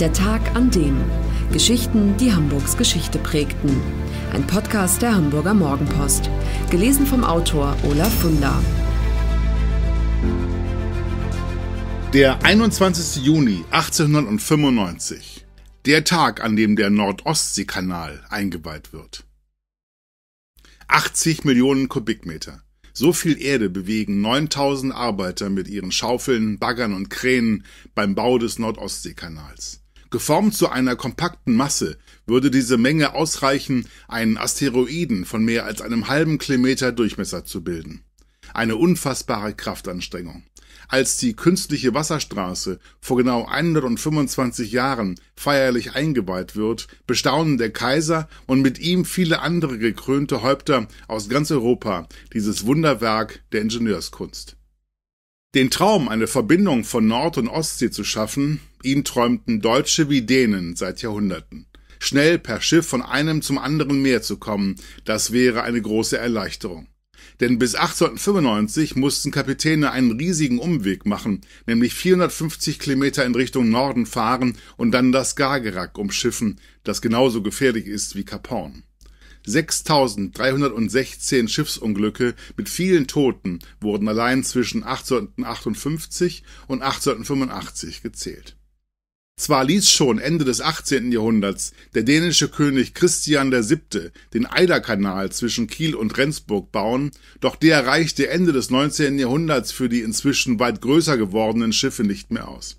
Der Tag an dem. Geschichten, die Hamburgs Geschichte prägten. Ein Podcast der Hamburger Morgenpost. Gelesen vom Autor Olaf Funder. Der 21. Juni 1895. Der Tag, an dem der Nordostseekanal eingeweiht wird. 80 Millionen Kubikmeter. So viel Erde bewegen 9000 Arbeiter mit ihren Schaufeln, Baggern und Kränen beim Bau des Nordostseekanals. Geformt zu einer kompakten Masse würde diese Menge ausreichen, einen Asteroiden von mehr als einem halben Kilometer Durchmesser zu bilden. Eine unfassbare Kraftanstrengung. Als die künstliche Wasserstraße vor genau 125 Jahren feierlich eingeweiht wird, bestaunen der Kaiser und mit ihm viele andere gekrönte Häupter aus ganz Europa dieses Wunderwerk der Ingenieurskunst. Den Traum, eine Verbindung von Nord- und Ostsee zu schaffen, ihn träumten Deutsche wie Dänen seit Jahrhunderten. Schnell per Schiff von einem zum anderen Meer zu kommen, das wäre eine große Erleichterung. Denn bis 1895 mussten Kapitäne einen riesigen Umweg machen, nämlich 450 Kilometer in Richtung Norden fahren und dann das Gagerack umschiffen, das genauso gefährlich ist wie Cap Horn. 6.316 Schiffsunglücke mit vielen Toten wurden allein zwischen 1858 und 1885 gezählt. Zwar ließ schon Ende des 18. Jahrhunderts der dänische König Christian VII. den Eiderkanal zwischen Kiel und Rendsburg bauen, doch der reichte Ende des 19. Jahrhunderts für die inzwischen weit größer gewordenen Schiffe nicht mehr aus.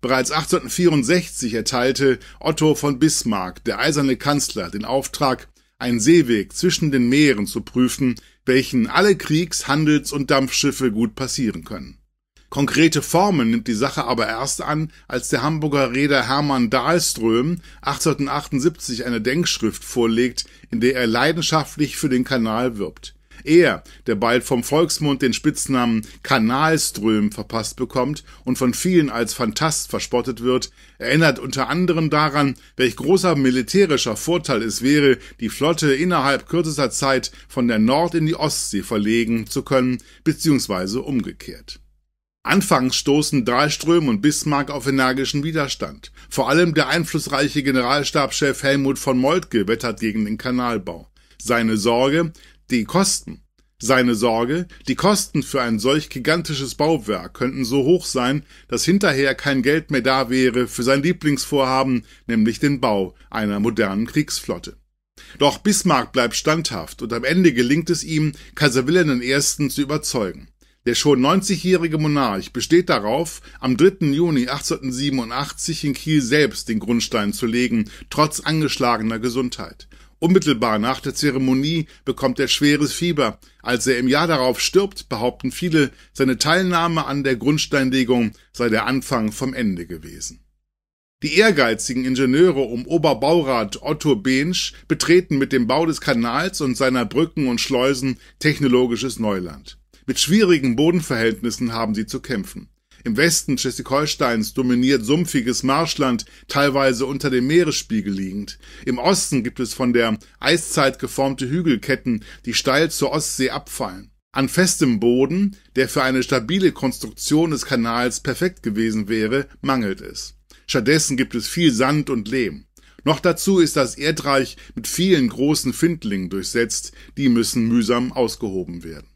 Bereits 1864 erteilte Otto von Bismarck, der eiserne Kanzler, den Auftrag, einen Seeweg zwischen den Meeren zu prüfen, welchen alle Kriegs-, Handels- und Dampfschiffe gut passieren können. Konkrete Formen nimmt die Sache aber erst an, als der Hamburger Reeder Hermann Dahlström 1878 eine Denkschrift vorlegt, in der er leidenschaftlich für den Kanal wirbt er, der bald vom Volksmund den Spitznamen Kanalström verpasst bekommt und von vielen als Fantast verspottet wird, erinnert unter anderem daran, welch großer militärischer Vorteil es wäre, die Flotte innerhalb kürzester Zeit von der Nord- in die Ostsee verlegen zu können, beziehungsweise umgekehrt. Anfangs stoßen Dahlström und Bismarck auf energischen Widerstand. Vor allem der einflussreiche Generalstabschef Helmut von Moltke wettert gegen den Kanalbau. Seine Sorge, die Kosten seine Sorge, die Kosten für ein solch gigantisches Bauwerk könnten so hoch sein, dass hinterher kein Geld mehr da wäre für sein Lieblingsvorhaben, nämlich den Bau einer modernen Kriegsflotte. Doch Bismarck bleibt standhaft und am Ende gelingt es ihm, Kaiser Wilhelm I. zu überzeugen. Der schon 90-jährige Monarch besteht darauf, am 3. Juni 1887 in Kiel selbst den Grundstein zu legen, trotz angeschlagener Gesundheit. Unmittelbar nach der Zeremonie bekommt er schweres Fieber. Als er im Jahr darauf stirbt, behaupten viele, seine Teilnahme an der Grundsteinlegung sei der Anfang vom Ende gewesen. Die ehrgeizigen Ingenieure um Oberbaurat Otto Behnsch betreten mit dem Bau des Kanals und seiner Brücken und Schleusen technologisches Neuland. Mit schwierigen Bodenverhältnissen haben sie zu kämpfen. Im Westen Schleswig-Holsteins dominiert sumpfiges Marschland, teilweise unter dem Meeresspiegel liegend. Im Osten gibt es von der Eiszeit geformte Hügelketten, die steil zur Ostsee abfallen. An festem Boden, der für eine stabile Konstruktion des Kanals perfekt gewesen wäre, mangelt es. Stattdessen gibt es viel Sand und Lehm. Noch dazu ist das Erdreich mit vielen großen Findlingen durchsetzt, die müssen mühsam ausgehoben werden.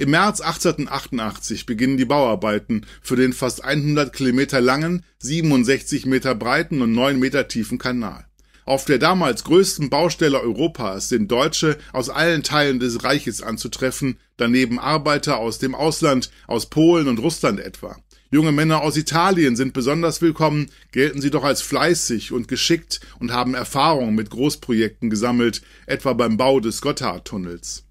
Im März 1888 beginnen die Bauarbeiten für den fast 100 Kilometer langen, 67 Meter breiten und 9 Meter tiefen Kanal. Auf der damals größten Baustelle Europas sind Deutsche aus allen Teilen des Reiches anzutreffen, daneben Arbeiter aus dem Ausland, aus Polen und Russland etwa. Junge Männer aus Italien sind besonders willkommen, gelten sie doch als fleißig und geschickt und haben Erfahrung mit Großprojekten gesammelt, etwa beim Bau des Gotthardtunnels.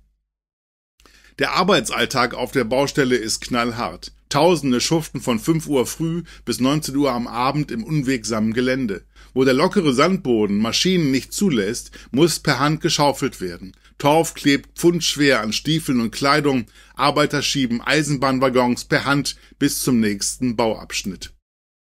Der Arbeitsalltag auf der Baustelle ist knallhart. Tausende schuften von 5 Uhr früh bis 19 Uhr am Abend im unwegsamen Gelände. Wo der lockere Sandboden Maschinen nicht zulässt, muss per Hand geschaufelt werden. Torf klebt pfundschwer an Stiefeln und Kleidung. Arbeiter schieben Eisenbahnwaggons per Hand bis zum nächsten Bauabschnitt.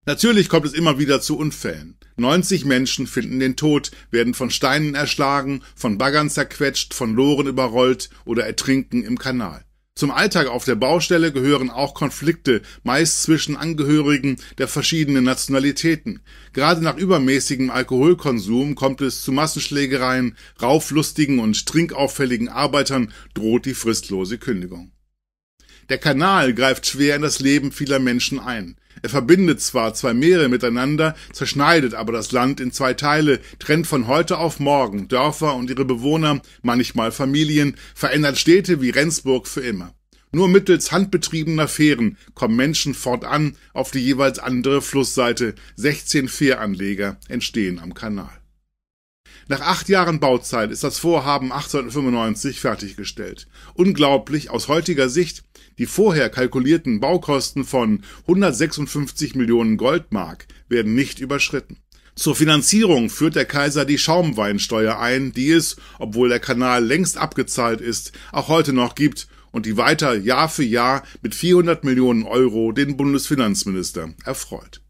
Natürlich kommt es immer wieder zu Unfällen. 90 Menschen finden den Tod, werden von Steinen erschlagen, von Baggern zerquetscht, von Loren überrollt oder ertrinken im Kanal. Zum Alltag auf der Baustelle gehören auch Konflikte, meist zwischen Angehörigen der verschiedenen Nationalitäten. Gerade nach übermäßigem Alkoholkonsum kommt es zu Massenschlägereien, rauflustigen und trinkauffälligen Arbeitern droht die fristlose Kündigung. Der Kanal greift schwer in das Leben vieler Menschen ein. Er verbindet zwar zwei Meere miteinander, zerschneidet aber das Land in zwei Teile, trennt von heute auf morgen Dörfer und ihre Bewohner, manchmal Familien, verändert Städte wie Rendsburg für immer. Nur mittels handbetriebener Fähren kommen Menschen fortan auf die jeweils andere Flussseite. 16 Fähranleger entstehen am Kanal. Nach acht Jahren Bauzeit ist das Vorhaben 1895 fertiggestellt. Unglaublich aus heutiger Sicht, die vorher kalkulierten Baukosten von 156 Millionen Goldmark werden nicht überschritten. Zur Finanzierung führt der Kaiser die Schaumweinsteuer ein, die es, obwohl der Kanal längst abgezahlt ist, auch heute noch gibt und die weiter Jahr für Jahr mit 400 Millionen Euro den Bundesfinanzminister erfreut.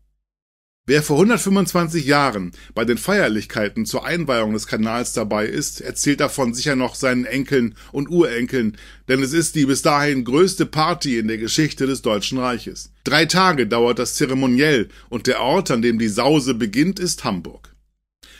Wer vor 125 Jahren bei den Feierlichkeiten zur Einweihung des Kanals dabei ist, erzählt davon sicher noch seinen Enkeln und Urenkeln, denn es ist die bis dahin größte Party in der Geschichte des Deutschen Reiches. Drei Tage dauert das Zeremoniell und der Ort, an dem die Sause beginnt, ist Hamburg.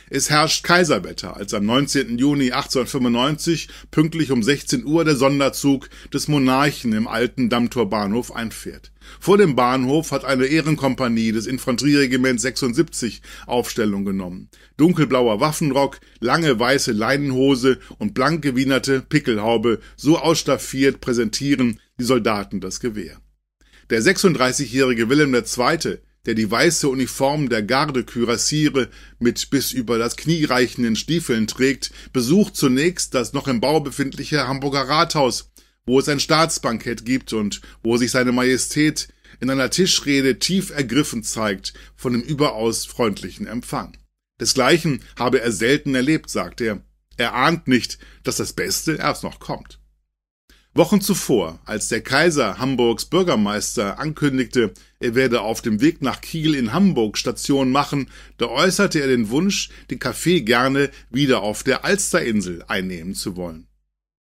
Es herrscht Kaiserwetter, als am 19. Juni 1895 pünktlich um 16 Uhr der Sonderzug des Monarchen im alten Dammtorbahnhof einfährt. Vor dem Bahnhof hat eine Ehrenkompanie des Infanterieregiments 76 Aufstellung genommen. Dunkelblauer Waffenrock, lange weiße Leinenhose und blank gewienerte Pickelhaube, so ausstaffiert präsentieren die Soldaten das Gewehr. Der 36-jährige Wilhelm II., der die weiße Uniform der Garde Kürassiere mit bis über das Knie reichenden Stiefeln trägt, besucht zunächst das noch im Bau befindliche Hamburger Rathaus, wo es ein Staatsbankett gibt und wo sich seine Majestät in einer Tischrede tief ergriffen zeigt von dem überaus freundlichen Empfang. Desgleichen habe er selten erlebt, sagt er. Er ahnt nicht, dass das Beste erst noch kommt. Wochen zuvor, als der Kaiser Hamburgs Bürgermeister ankündigte, er werde auf dem Weg nach Kiel in Hamburg Station machen, da äußerte er den Wunsch, den Kaffee gerne wieder auf der Alsterinsel einnehmen zu wollen.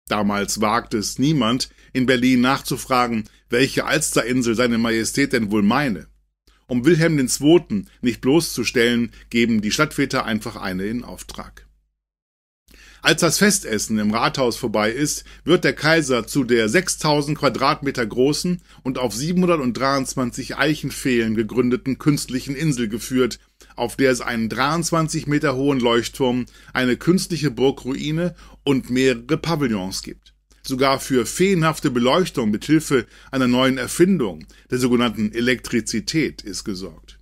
Damals wagte es niemand, in Berlin nachzufragen, welche Alsterinsel seine Majestät denn wohl meine. Um Wilhelm II. nicht bloßzustellen, geben die Stadtväter einfach eine in Auftrag. Als das Festessen im Rathaus vorbei ist, wird der Kaiser zu der 6000 Quadratmeter großen und auf 723 Eichenfehlen gegründeten künstlichen Insel geführt, auf der es einen 23 Meter hohen Leuchtturm, eine künstliche Burgruine und mehrere Pavillons gibt. Sogar für feenhafte Beleuchtung mit Hilfe einer neuen Erfindung, der sogenannten Elektrizität, ist gesorgt.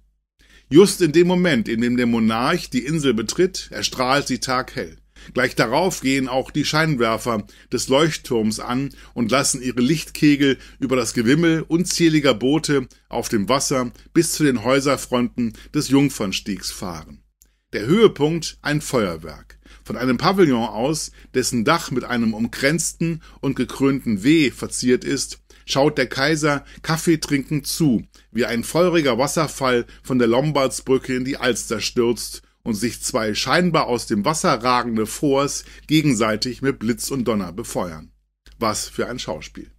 Just in dem Moment, in dem der Monarch die Insel betritt, erstrahlt sie taghell. Gleich darauf gehen auch die Scheinwerfer des Leuchtturms an und lassen ihre Lichtkegel über das Gewimmel unzähliger Boote auf dem Wasser bis zu den Häuserfronten des Jungfernstiegs fahren. Der Höhepunkt ein Feuerwerk. Von einem Pavillon aus, dessen Dach mit einem umkränzten und gekrönten W verziert ist, schaut der Kaiser Kaffee trinkend zu, wie ein feuriger Wasserfall von der Lombardsbrücke in die Alster stürzt und sich zwei scheinbar aus dem Wasser ragende Forts gegenseitig mit Blitz und Donner befeuern. Was für ein Schauspiel.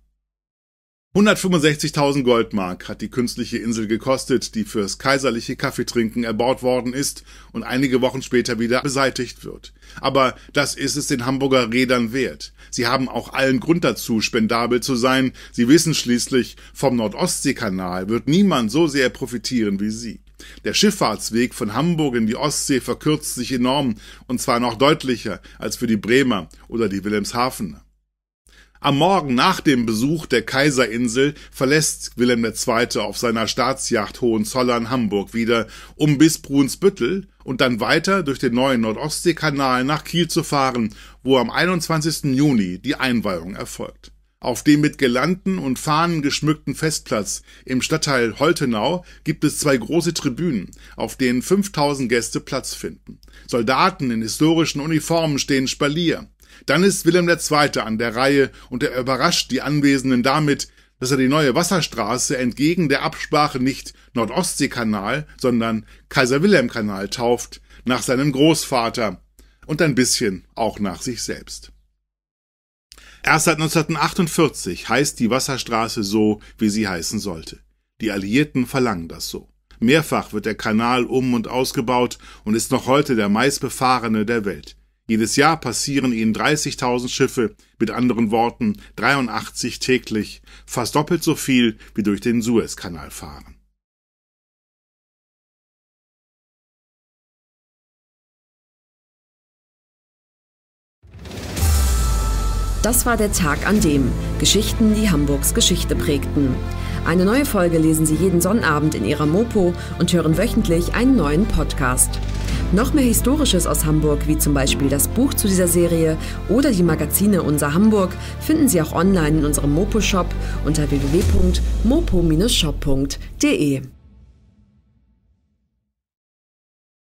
165.000 Goldmark hat die künstliche Insel gekostet, die fürs kaiserliche Kaffeetrinken erbaut worden ist und einige Wochen später wieder beseitigt wird. Aber das ist es den Hamburger Rädern wert. Sie haben auch allen Grund dazu, spendabel zu sein. Sie wissen schließlich, vom Nordostseekanal wird niemand so sehr profitieren wie sie. Der Schifffahrtsweg von Hamburg in die Ostsee verkürzt sich enorm und zwar noch deutlicher als für die Bremer oder die Wilhelmshavener. Am Morgen nach dem Besuch der Kaiserinsel verlässt Wilhelm II. auf seiner Staatsjacht Hohenzollern Hamburg wieder, um bis Brunsbüttel und dann weiter durch den neuen Nordostseekanal nach Kiel zu fahren, wo am 21. Juni die Einweihung erfolgt. Auf dem mit Girlanden und Fahnen geschmückten Festplatz im Stadtteil Holtenau gibt es zwei große Tribünen, auf denen 5000 Gäste Platz finden. Soldaten in historischen Uniformen stehen Spalier. Dann ist Wilhelm II. an der Reihe und er überrascht die Anwesenden damit, dass er die neue Wasserstraße entgegen der Absprache nicht Nordostseekanal, sondern Kaiser-Wilhelm-Kanal tauft, nach seinem Großvater und ein bisschen auch nach sich selbst. Erst seit 1948 heißt die Wasserstraße so, wie sie heißen sollte. Die Alliierten verlangen das so. Mehrfach wird der Kanal um und ausgebaut und ist noch heute der meistbefahrene der Welt. Jedes Jahr passieren ihn 30.000 Schiffe, mit anderen Worten 83 täglich, fast doppelt so viel wie durch den Suezkanal fahren. Das war der Tag an dem Geschichten, die Hamburgs Geschichte prägten. Eine neue Folge lesen Sie jeden Sonnabend in Ihrer Mopo und hören wöchentlich einen neuen Podcast. Noch mehr Historisches aus Hamburg, wie zum Beispiel das Buch zu dieser Serie oder die Magazine Unser Hamburg, finden Sie auch online in unserem Mopo-Shop unter www.mopo-shop.de.